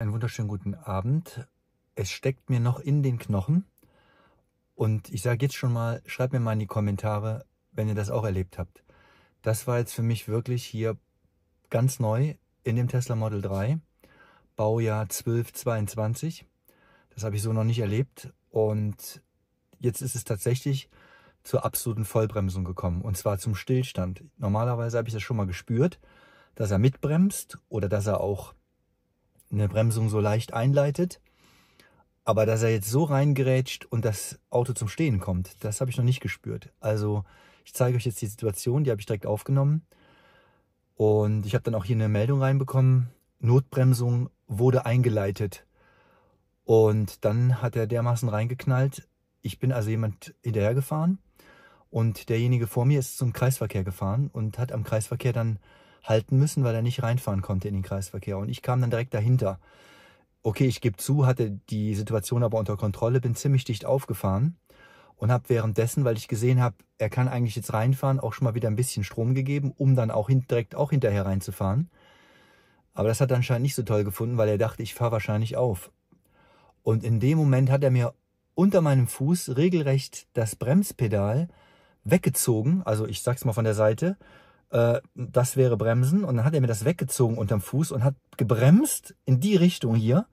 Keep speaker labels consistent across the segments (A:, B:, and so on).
A: Einen wunderschönen guten Abend. Es steckt mir noch in den Knochen. Und ich sage jetzt schon mal, schreibt mir mal in die Kommentare, wenn ihr das auch erlebt habt. Das war jetzt für mich wirklich hier ganz neu in dem Tesla Model 3, Baujahr 1222. Das habe ich so noch nicht erlebt. Und jetzt ist es tatsächlich zur absoluten Vollbremsung gekommen. Und zwar zum Stillstand. Normalerweise habe ich das schon mal gespürt, dass er mitbremst oder dass er auch eine Bremsung so leicht einleitet. Aber dass er jetzt so reingerätscht und das Auto zum Stehen kommt, das habe ich noch nicht gespürt. Also ich zeige euch jetzt die Situation, die habe ich direkt aufgenommen. Und ich habe dann auch hier eine Meldung reinbekommen, Notbremsung wurde eingeleitet. Und dann hat er dermaßen reingeknallt. Ich bin also jemand hinterhergefahren und derjenige vor mir ist zum Kreisverkehr gefahren und hat am Kreisverkehr dann halten müssen, weil er nicht reinfahren konnte in den Kreisverkehr. Und ich kam dann direkt dahinter. Okay, ich gebe zu, hatte die Situation aber unter Kontrolle, bin ziemlich dicht aufgefahren und habe währenddessen, weil ich gesehen habe, er kann eigentlich jetzt reinfahren, auch schon mal wieder ein bisschen Strom gegeben, um dann auch direkt auch hinterher reinzufahren. Aber das hat er anscheinend nicht so toll gefunden, weil er dachte, ich fahre wahrscheinlich auf. Und in dem Moment hat er mir unter meinem Fuß regelrecht das Bremspedal weggezogen, also ich sag's mal von der Seite, äh, das wäre Bremsen. Und dann hat er mir das weggezogen unterm Fuß und hat gebremst in die Richtung hier.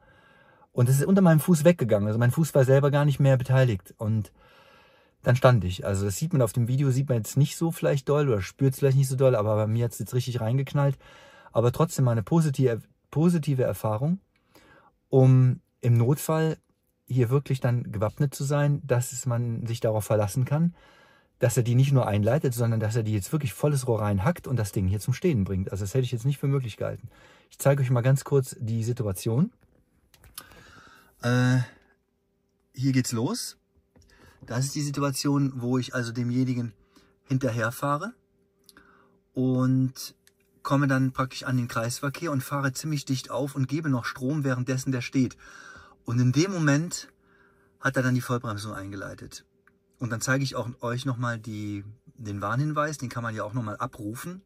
A: Und es ist unter meinem Fuß weggegangen. Also mein Fuß war selber gar nicht mehr beteiligt. Und dann stand ich. Also das sieht man auf dem Video, sieht man jetzt nicht so vielleicht doll oder spürt es vielleicht nicht so doll, aber bei mir hat es jetzt richtig reingeknallt. Aber trotzdem mal eine positive, positive Erfahrung, um im Notfall hier wirklich dann gewappnet zu sein, dass man sich darauf verlassen kann, dass er die nicht nur einleitet, sondern dass er die jetzt wirklich volles Rohr reinhackt und das Ding hier zum Stehen bringt. Also das hätte ich jetzt nicht für möglich gehalten. Ich zeige euch mal ganz kurz die Situation. Äh, hier geht's los. Das ist die Situation, wo ich also demjenigen hinterherfahre und komme dann praktisch an den Kreisverkehr und fahre ziemlich dicht auf und gebe noch Strom, währenddessen der steht. Und in dem Moment hat er dann die Vollbremsung eingeleitet. Und dann zeige ich auch euch nochmal den Warnhinweis, den kann man ja auch nochmal abrufen.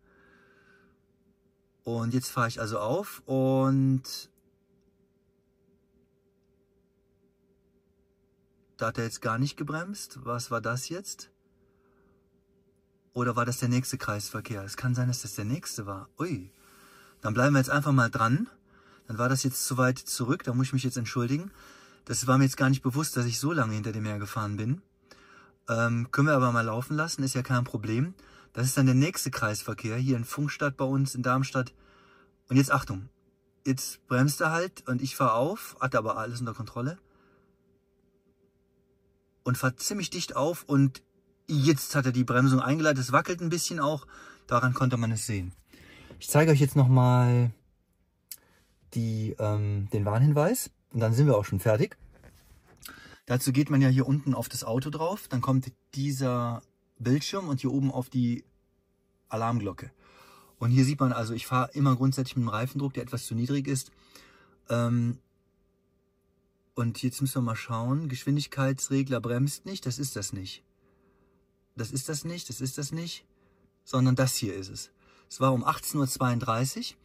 A: Und jetzt fahre ich also auf und da hat er jetzt gar nicht gebremst. Was war das jetzt? Oder war das der nächste Kreisverkehr? Es kann sein, dass das der nächste war. Ui. Dann bleiben wir jetzt einfach mal dran. Dann war das jetzt zu weit zurück. Da muss ich mich jetzt entschuldigen. Das war mir jetzt gar nicht bewusst, dass ich so lange hinter dem her gefahren bin. Ähm, können wir aber mal laufen lassen, ist ja kein Problem. Das ist dann der nächste Kreisverkehr hier in Funkstadt bei uns, in Darmstadt. Und jetzt Achtung, jetzt bremst er halt und ich fahre auf, hatte aber alles unter Kontrolle. Und fahre ziemlich dicht auf und jetzt hat er die Bremsung eingeleitet. Es wackelt ein bisschen auch, daran konnte man es sehen. Ich zeige euch jetzt nochmal ähm, den Warnhinweis und dann sind wir auch schon fertig. Dazu geht man ja hier unten auf das Auto drauf, dann kommt dieser Bildschirm und hier oben auf die Alarmglocke. Und hier sieht man also, ich fahre immer grundsätzlich mit einem Reifendruck, der etwas zu niedrig ist. Ähm, und jetzt müssen wir mal schauen, Geschwindigkeitsregler bremst nicht, das ist das nicht. Das ist das nicht, das ist das nicht, sondern das hier ist es. Es war um 18.32 Uhr.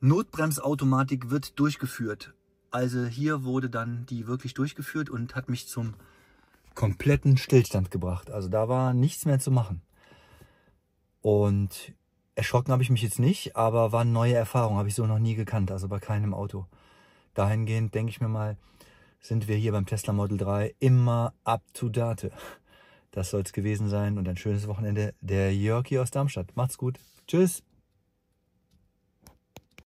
A: Notbremsautomatik wird durchgeführt. Also hier wurde dann die wirklich durchgeführt und hat mich zum kompletten Stillstand gebracht. Also da war nichts mehr zu machen. Und erschrocken habe ich mich jetzt nicht, aber war eine neue Erfahrung, habe ich so noch nie gekannt, also bei keinem Auto. Dahingehend denke ich mir mal, sind wir hier beim Tesla Model 3 immer up to date. Das soll es gewesen sein und ein schönes Wochenende. Der Jörg hier aus Darmstadt. Macht's gut. Tschüss.